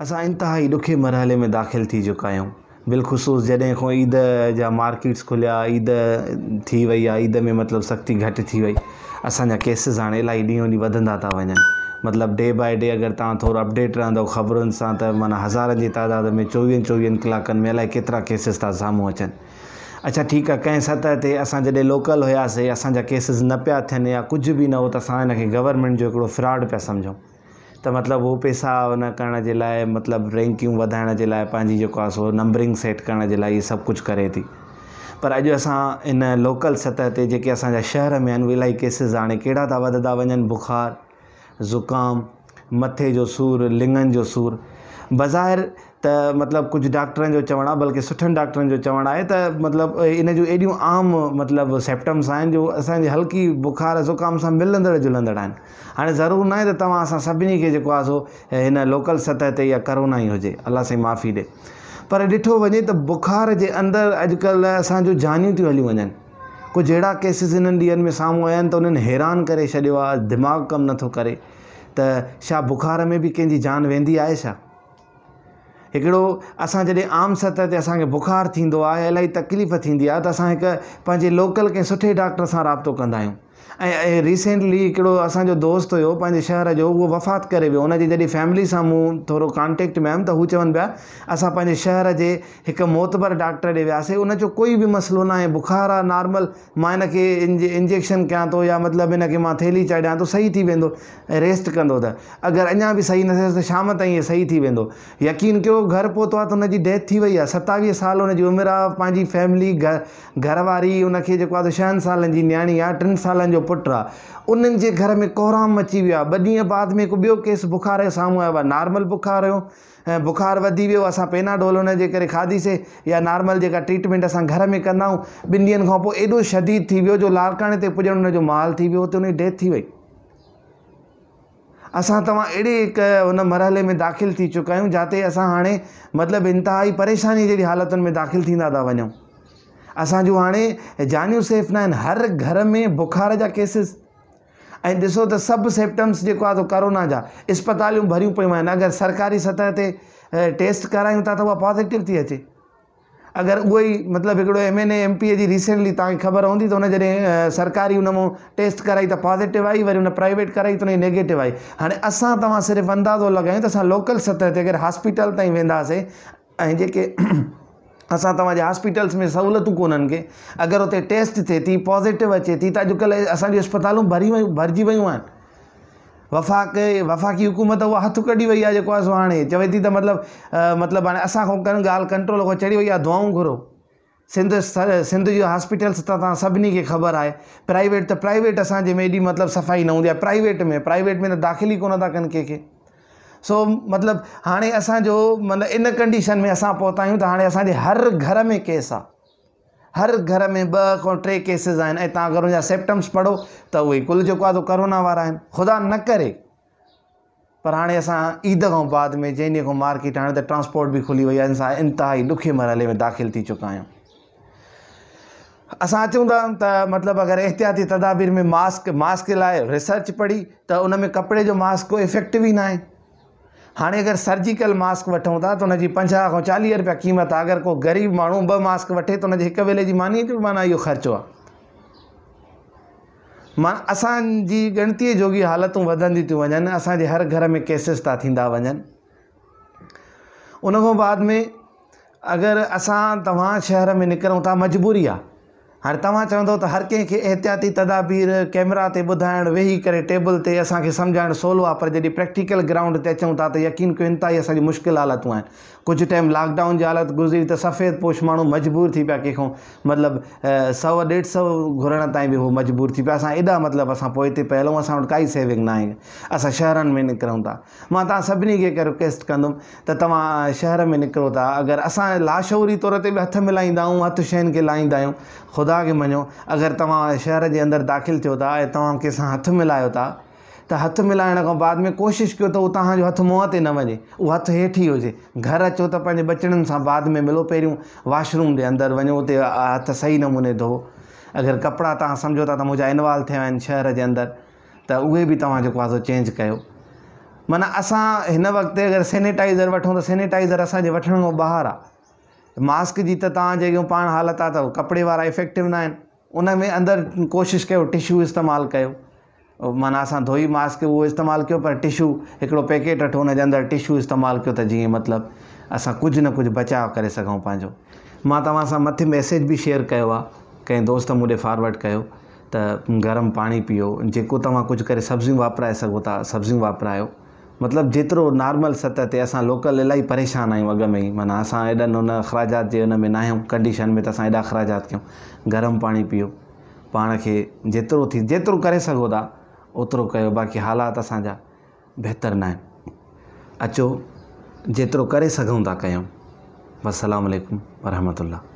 असां इनतिहा ई ॾुखे मरहले में दाख़िल थी चुका आहियूं बिलख़ुसूस जॾहिं खां ईद जा मार्केट्स खुलिया ईद थी वई आहे ईद में मतिलबु सख़्ती घटि थी वई असांजा केसिस हाणे इलाही ॾींहों ॾींहुं वधंदा था वञनि मतिलबु डे बाए डे अगरि तव्हां थोरो अपडेट रहंदव ख़बरुनि सां त माना हज़ारनि जी तइदाद में चोवीहनि चोवीहनि कलाकनि में इलाही केतिरा केसिस था साम्हूं अचनि अच्छा ठीकु आहे कंहिं सतह ते असां जॾहिं लोकल हुयासीं असांजा केसिस न पिया थियनि या कुझु बि न हो त असां हिनखे गवर्नमेंट जो हिकिड़ो फ्रॉड पिया सम्झूं त मतिलबु उहो पैसा उन करण जे लाइ मतिलबु रैंकियूं वधाइण जे लाइ पंहिंजी जेको आहे सो नंबरिंग सेट करण जे लाइ इहे सभु कुझु करे थी पर अॼु असां इन लोकल सतह ते जेके असांजा शहर में आहिनि उहे इलाही केसिस हाणे कहिड़ा था वधंदा वञनि बुखार ज़ुकाम मथे जो सूरु लिङनि जो सूरु बज़ाहिर त मतिलबु कुझु डॉक्टरनि जो चवणु आहे बल्कि सुठनि डॉक्टरनि जो चवणु आहे त मतिलबु इन जूं एॾियूं आम मतिलबु सेप्टम्स आहिनि जो असांजे हल्की बुखार ज़ुकाम सां मिलंदड़ जुलंदड़ आहिनि हाणे ज़रूरु न आहे त तव्हां असां सभिनी खे जेको आहे सो हिन लोकल सतह ते इहा करोना ई हुजे अलाह साईं माफ़ी ॾे पर ॾिठो वञे त बुख़ार जे अंदरि अॼुकल्ह असांजूं जानियूं थियूं हली वञनि कुझु अहिड़ा केसिस हिननि ॾींहनि में साम्हूं आया आहिनि त उन्हनि हैरान करे छॾियो आहे दिमाग़ु कमु नथो करे त छा बुख़ार में बि कंहिंजी जान वेंदी आहे छा हिकिड़ो असां जॾहिं आम सतह ते असांखे बुखार थींदो आहे इलाही तकलीफ़ थींदी आहे त असां हिकु पंहिंजे लोकल कंहिं सुठे डॉक्टर सां राबितो कंदा आहियूं ऐं रीसेंटली हिकिड़ो असांजो दोस्त हुयो पंहिंजे शहर जो उहो वफ़ात करे वियो हुन जी जॾहिं फैमिली सां थोरो कॉन्टेक्ट में आयमि त हू चवनि पिया असां पंहिंजे शहर जे हिकु मोतबर डॉक्टर ॾे वियासीं उनजो कोई बि मसिलो न आहे बुख़ार आहे नॉर्मल मां हिन खे इंज इंजेक्शन कयां थो या मतिलबु हिनखे मां थेली चाढ़ियां थो सही थी वेंदो रेस्ट कंदो त अगरि अञा बि सही न थियसि त शाम ताईं सही थी वेंदो यकीन कयो घरु पहुतो आहे त हुनजी डेथ थी वई आहे सतावीह साल हुन उमिरि आहे पंहिंजी फैमिली घर घरवारी हुनखे जेको आहे छहनि सालनि जी न्याणी आहे टिनि सालनि पुटु आहे उन्हनि जे घर में कोहराम मची वियो आहे ॿ ॾींहं बाद में हिकु ॿियो केस बुखार जे साम्हूं आयो आहे नॉर्मल बुखार हो ऐं बुखार वधी वियो असां पेनाडोल हुनजे करे खाधीसीं या नॉर्मल जेका ट्रीटमेंट असां घर में कंदाऊं ॿिनि ॾींहंनि खां पोइ एॾो शदीद थी वियो जो लालकाणे ते पुॼणु हुनजो माल थी वियो त हुन डेथ थी वई असां तव्हां अहिड़े हिकु हुन मरहले में दाख़िल थी चुका आहियूं जिते असां हाणे मतिलबु इंतिहाई परेशानी जहिड़ी हालतुनि में दाख़िल थींदा था वञूं असां हाँ जानू जानियूं सेफ न हर घर में बुखार जा केसिस ऐं ॾिसो त सभु सिम्टम्स जेको कोरोना तो जा अस्पताल भर पन अगर सरकारी सतह से टेस्ट करायूं था त पॉज़िटिव थी अचे अगरि उहो ई मतिलबु M N A M P A G recently तव्हांखे ख़बर हूंदी त हुन सरकारी हुन टेस्ट कराई तो पॉज़िटिव आई वो प्राइवेट कराई तो हुनजी नेगेटिव आई हाँ अस तव्हां सिर्फ़ु अंदाज़ो लॻायूं त असां लोकल सतह से अगर हॉस्पिटल ताईं वेंदासीं ऐं असां तव्हांजे हॉस्पिटल्स में सहूलियतूं कोन्हनि खे अगरि हुते टेस्ट थिए थी पॉज़िटिव अचे थी त अॼुकल्ह असांजी अस्पतालूं भरी वियूं भरिजी वियूं आहिनि वफ़ाक़ वफ़ाक़ी हुकूमत उहा हथु कढी वई आहे जेको आहे सो हाणे चवे थी त मतिलबु मतिलबु हाणे असांखो कनि ॻाल्हि कंट्रोल खां चढ़ी वई आहे दुआऊं घुरो सिंध सिंध जी हॉस्पिटल्स त तव्हां सभिनी खे ख़बर आहे प्राइवेट त प्राइवेट असांजे में एॾी मतिलबु सफ़ाई न हूंदी आहे प्राइवेट में प्राइवेट में त दाख़िल ई कोन था कनि कंहिंखे सो मतिलबु हाणे असांजो मतिलबु इन कंडीशन में असां पहुता आहियूं त हाणे असांजे हर घर में केस आहे हर घर में ॿ खां टे केसिस आहिनि ऐं तव्हां अगरि उन जा सिमटम्स पढ़ो त उहे कुल जेको आहे त कोरोना वारा आहिनि ख़ुदा न करे पर हाणे असां ईद खां बाद में जंहिं ॾींहं खां मार्केट हाणे त ट्रांसपोर्ट बि खुली वई आहे असां इंतिहाई ॾुखे मरहले में दाख़िल थी चुका आहियूं असां अचूं था त मतिलबु अगरि एहतियाती तदाबीर में मास्क मास्क लाइ रिसर्च पढ़ी त उन में कपिड़े जो मास्क कोई इफेक्टिव ई न आहे हाणे अगरि सर्जिकल मास्क वठूं था त हुन जी पंजाह खां चालीह रुपया क़ीमत आहे अगरि को ग़रीब माण्हू ॿ मास्क वठे त हुनजी हिकु वेले जी मानी थी माना इहो ख़र्चो आहे मां असांजी गणतीअ जोगी हालतूं वधंदियूं थियूं वञनि असांजे हर घर में केसिस था थींदा वञनि उनखां बाद में अगरि असां तव्हां शहर में निकिरूं था मजबूरी आहे हाँ तव्हां चवंदव त हर कंहिंखे एहतियाती तदाबीर कैमरा ते ॿुधाइणु वेही करे टेबल ते असांखे सम्झाइणु सवलो आहे पर जॾहिं प्रैक्टिकल ग्राउंड से अचूं था त यकीन कयो इंतिहाई असांजी मुश्किल हालतूं हैं कुछ टाइम लॉकडाउन की हालत गुज़री तो सफ़ेद पोश माण्हू मजबूर थी पाया कंहिंखां मतलब सौ ॾेढ सौ घुरण ताईं बि उहो मजबूर थी पिया एडा मतलब मतिलबु असां पोइ ते पिया सेविंग ना अस शहर में निकिरूं था मां तव्हां रिक्वेस्ट कदम तो तव्हां शहर में निकरोता अगर अस असां लाशौरी तौर पर भी हथ मिलाईंदा हथ हथु शयुनि खे लाहींदा मञो अगरि तव्हां शहर जे अंदरि दाख़िलु थियो था ऐं तव्हां कंहिंसां हथु मिलायो था त हथु मिलाइण खां बाद में कोशिशि कयो त उहो तव्हांजो हथ मुंहुं ते न वञे उहो हथु हेठि ई हुजे घर अचो त पंहिंजे बचिड़नि सां बाद में मिलो पहिरियों वॉशरूम जे अंदरि वञो उते हथु सही नमूने धो अगरि कपिड़ा तव्हां सम्झो था त मुंहिंजा इनवॉल्व थिया आहिनि शहर जे अंदरि त उहे बि तव्हां जेको आहे चेंज कयो माना असां हिन वक़्ति अगरि सेनिटाइज़र वठूं त सेनिटाइज़र असांजे वठण खां ॿाहिरि आहे मास्क जी त त त त तव्हां जे पाण हालत आहे त कपिड़े वारा इफेक्टिव नाहिनि उन में अंदरु कोशिशि कयो टिशू इस्तेमालु कयो माना असां धोई मास्क उहो इस्तेमालु कयो पर टिशू हिकिड़ो पैकेट वठो हुनजे अंदरु टिशू इस्तेमालु कयो त जीअं मतिलबु असां कुझु न कुझु बचाव करे सघूं पंहिंजो मां तव्हां सां मथे मैसेज बि शेयर कयो आहे कंहिं दोस्त मूं ॾे फॉर्वड कयो त गरम पाणी पीओ जेको तव्हां कुझु करे सब्जियूं सघो था सब्जियूं मतिलबु जेतिरो नॉर्मल सतह ते असां लोकल इलाही परेशान आहियूं अॻु में ई माना असां एॾनि उन अख़राजात जे हुन में न आहियूं कंडीशन में त असां एॾा अख़राजात कयूं गरम पाणी पीओ पाण खे जेतिरो थी जेतिरो करे सघो था ओतिरो कयो बाक़ी हालात असांजा बहितर न आहिनि अचो जेतिरो करे सघूं था कयूं बसि सलामकु वरहमतु